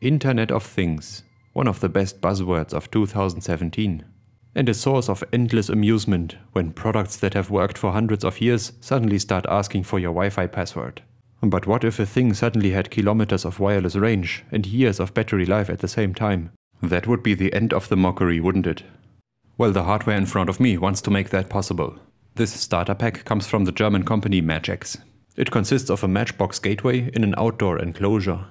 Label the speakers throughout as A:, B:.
A: Internet of Things, one of the best buzzwords of 2017, and a source of endless amusement when products that have worked for hundreds of years suddenly start asking for your Wi Fi password. But what if a thing suddenly had kilometers of wireless range and years of battery life at the same time? That would be the end of the mockery, wouldn't it? Well, the hardware in front of me wants to make that possible. This starter pack comes from the German company Magix. It consists of a Matchbox gateway in an outdoor enclosure,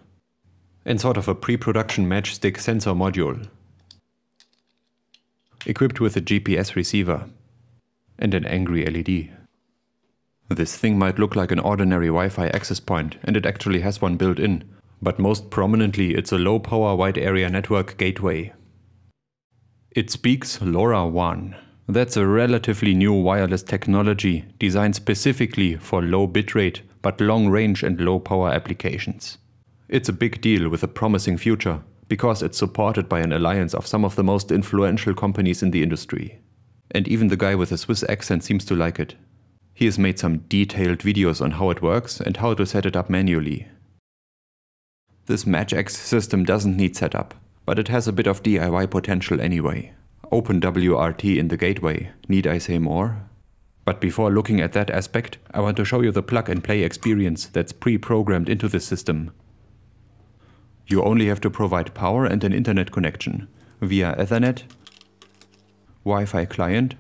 A: and sort of a pre-production matchstick sensor module, equipped with a GPS receiver and an angry LED. This thing might look like an ordinary Wi-Fi access point, and it actually has one built in, but most prominently it's a low-power wide area network gateway. It speaks LoRaWAN. That's a relatively new wireless technology designed specifically for low bitrate but long range and low power applications. It's a big deal with a promising future because it's supported by an alliance of some of the most influential companies in the industry. And even the guy with a Swiss accent seems to like it. He has made some detailed videos on how it works and how to set it up manually. This MatchX system doesn't need setup, but it has a bit of DIY potential anyway. Open WRT in the gateway, need I say more? But before looking at that aspect, I want to show you the plug and play experience that's pre-programmed into the system you only have to provide power and an internet connection via Ethernet, Wi-Fi client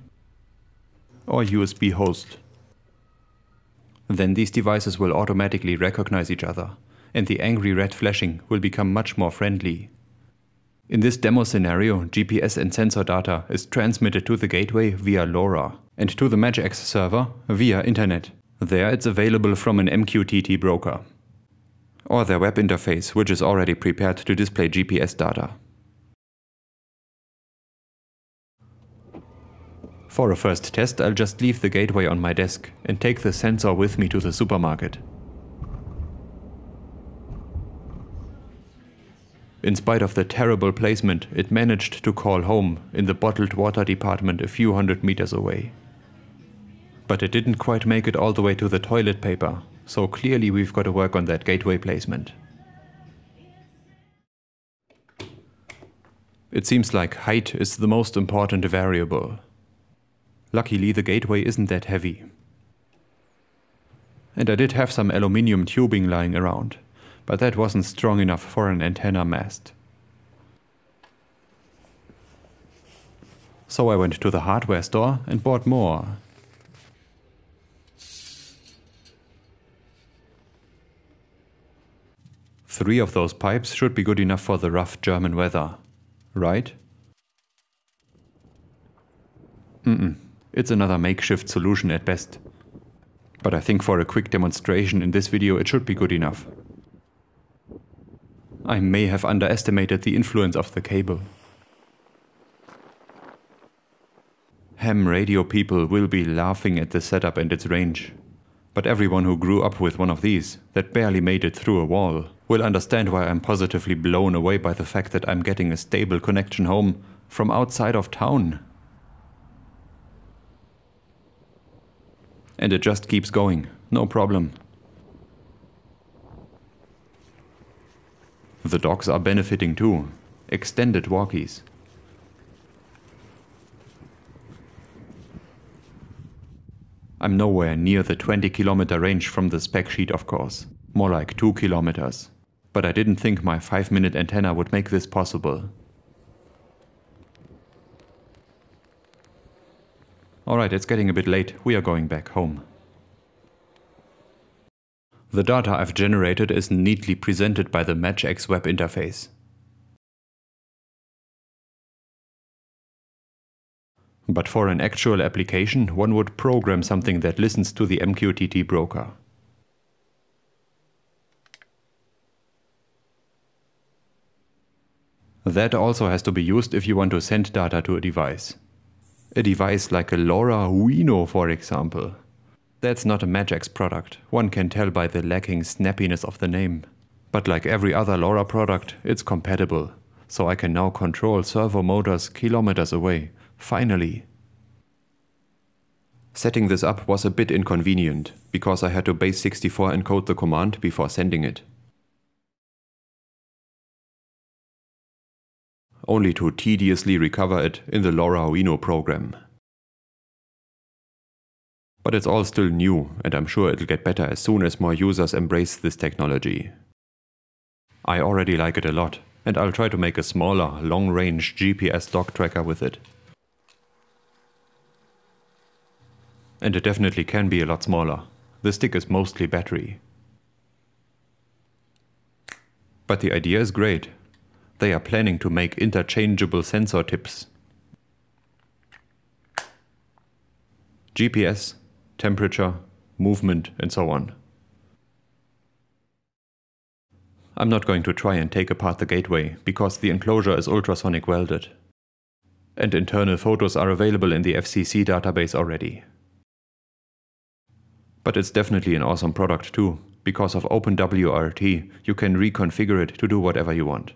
A: or USB host. Then these devices will automatically recognize each other and the angry red flashing will become much more friendly. In this demo scenario, GPS and sensor data is transmitted to the gateway via LoRa and to the MagX server via internet. There it's available from an MQTT broker or their web interface, which is already prepared to display GPS data. For a first test, I'll just leave the gateway on my desk and take the sensor with me to the supermarket. In spite of the terrible placement, it managed to call home in the bottled water department a few hundred meters away. But it didn't quite make it all the way to the toilet paper, so clearly we've got to work on that gateway placement. It seems like height is the most important variable. Luckily the gateway isn't that heavy. And I did have some aluminium tubing lying around, but that wasn't strong enough for an antenna mast. So I went to the hardware store and bought more, Three of those pipes should be good enough for the rough German weather, right? Mm-mm. It's another makeshift solution at best. But I think for a quick demonstration in this video it should be good enough. I may have underestimated the influence of the cable. Ham radio people will be laughing at the setup and its range. But everyone who grew up with one of these, that barely made it through a wall, will understand why I'm positively blown away by the fact that I'm getting a stable connection home from outside of town. And it just keeps going, no problem. The dogs are benefiting too. Extended walkies, I'm nowhere near the 20 kilometer range from the spec sheet, of course. More like 2 kilometers. But I didn't think my 5 minute antenna would make this possible. Alright, it's getting a bit late. We are going back home. The data I've generated is neatly presented by the MatchX web interface. But for an actual application, one would program something that listens to the MQTT broker. That also has to be used if you want to send data to a device. A device like a LoRa Wino, for example. That's not a Magix product, one can tell by the lacking snappiness of the name. But like every other LoRa product, it's compatible, so I can now control servo motors kilometers away, finally. Setting this up was a bit inconvenient, because I had to base 64 encode the command before sending it. Only to tediously recover it in the Laura program. But it's all still new, and I'm sure it'll get better as soon as more users embrace this technology. I already like it a lot, and I'll try to make a smaller, long-range GPS dog tracker with it. And it definitely can be a lot smaller. The stick is mostly battery. But the idea is great. They are planning to make interchangeable sensor tips. GPS, temperature, movement and so on. I'm not going to try and take apart the gateway, because the enclosure is ultrasonic welded. And internal photos are available in the FCC database already. But it's definitely an awesome product too. Because of OpenWRT, you can reconfigure it to do whatever you want.